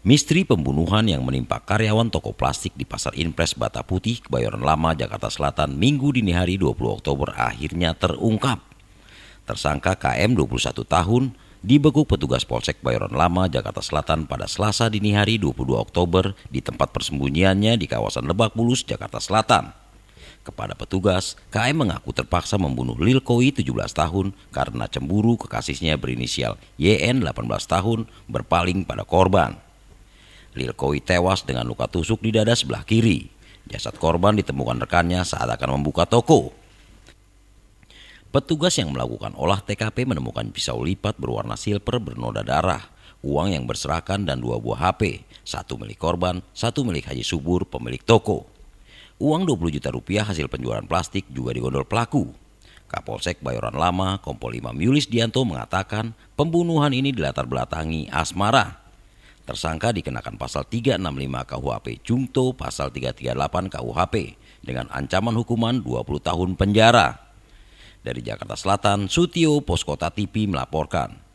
Misteri pembunuhan yang menimpa karyawan toko plastik di Pasar Impres Bata Putih, Kebayoran Lama, Jakarta Selatan, Minggu dini hari 20 Oktober akhirnya terungkap. Tersangka KM 21 tahun dibekuk petugas Polsek Bayoran Lama, Jakarta Selatan pada Selasa dini hari 22 Oktober di tempat persembunyiannya di kawasan Lebak Bulus, Jakarta Selatan. Kepada petugas, KM mengaku terpaksa membunuh Lil Koi 17 tahun karena cemburu kekasihnya berinisial YN 18 tahun berpaling pada korban. Koi tewas dengan luka tusuk di dada sebelah kiri. Jasad korban ditemukan rekannya saat akan membuka toko. Petugas yang melakukan olah TKP menemukan pisau lipat berwarna silver bernoda darah, uang yang berserakan dan dua buah HP, satu milik korban, satu milik Haji Subur, pemilik toko. Uang 20 juta rupiah hasil penjualan plastik juga digondol pelaku. Kapolsek Bayoran Lama, Kompol Imam Yulis Dianto mengatakan pembunuhan ini dilatar belatangi asmara Tersangka dikenakan pasal 365 KUHP Jungto pasal 338 KUHP dengan ancaman hukuman 20 tahun penjara. Dari Jakarta Selatan, Sutio Poskota TV melaporkan.